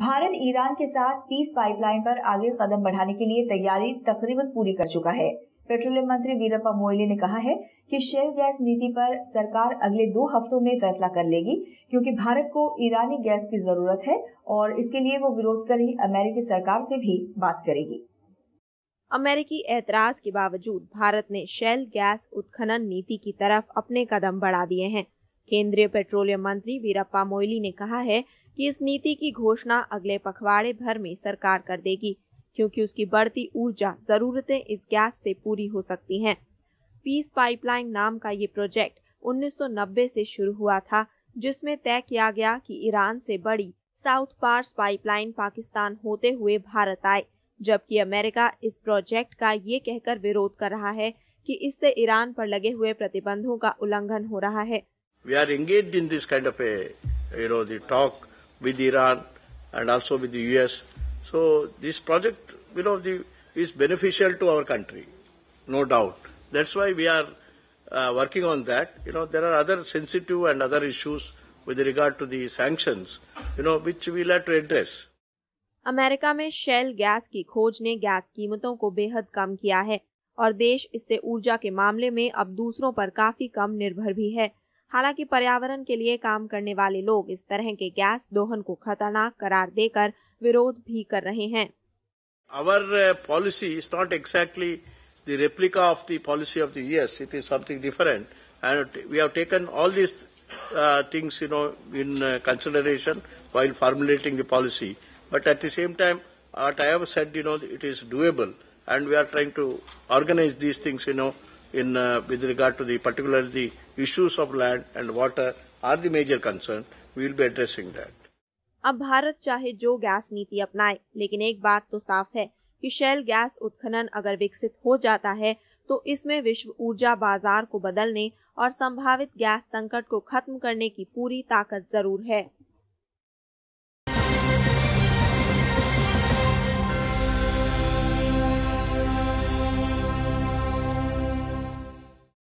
Bharat Iran के साथ piece pipeline पर आगे कदम बढ़ाने के लिए तैयारी तकरीबन पूरी कर चुका है पेट्रोलियम मंत्री वीरप्पा मोइली ने कहा है कि शेल गैस नीति पर सरकार अगले दो हफ्तों में फैसला कर लेगी क्योंकि भारत को ईरानी गैस की जरूरत है और इसके लिए वो विरोध कर रही अमेरिकी सरकार से भी बात करेगी अमेरिकी एतराज के बावजूद भारत ने शेल गैस उत्खनन नीति की तरफ अपने कदम बढ़ा दिए हैं केंद्रीय पेट्रोलियम मंत्री वीरप्पा मोइली ने कहा है कि इस नीति की घोषणा अगले पखवाड़े भर में सरकार कर देगी क्योंकि उसकी बढ़ती ऊर्जा जरूरतें इस गैस से पूरी हो सकती हैं पीस पाइपलाइन नाम का ये प्रोजेक्ट 1990 से शुरू हुआ था जिसमें तय किया गया कि ईरान से बड़ी साउथ पार्स पाइपलाइन पाकिस्तान होते हुए भारत आए जबकि अमेरिका इस प्रोजेक्ट का ये कहकर विरोध कर रहा है कि इससे ईरान पर लगे हुए प्रतिबंधों का उल्लंघन हो रहा है We are engaged in this kind of a, you know, the talk with Iran and also with the US. So this project, you know, the, is beneficial to our country, no doubt. That's why we are uh, working on that. You know, there are other sensitive and other issues with regard to the sanctions, you know, which we'll have to address. America में shale gas की खोज ने gas कीमतों को बेहद कम किया है और देश इससे ऊर्जा के मामले में अब दूसरों पर काफी कम निर्भर भी है हालांकि पर्यावरण के लिए काम करने वाले लोग इस तरह के गैस दोहन को खतरनाक करार देकर विरोध भी कर रहे हैं our policy is not exactly the replica of the policy of this it is something different and we have taken all this things you know in consideration while formulating the policy but at the same time I have said you know it is doable and we are trying to organise these things you know in uh, with regard to the particular the issues of land and water are the major concern. We will be addressing that. अब भारत चाहे जो gas नीति अपनाए लेकिन एक बात तो साफ है कि शेल गैस उत्खनन अगर विकसित हो जाता है तो इसमें विश्व ऊर्जा बाजार को बदलने और संभावित गैस संकट को खत्म करने की पूरी ताकत जरूर है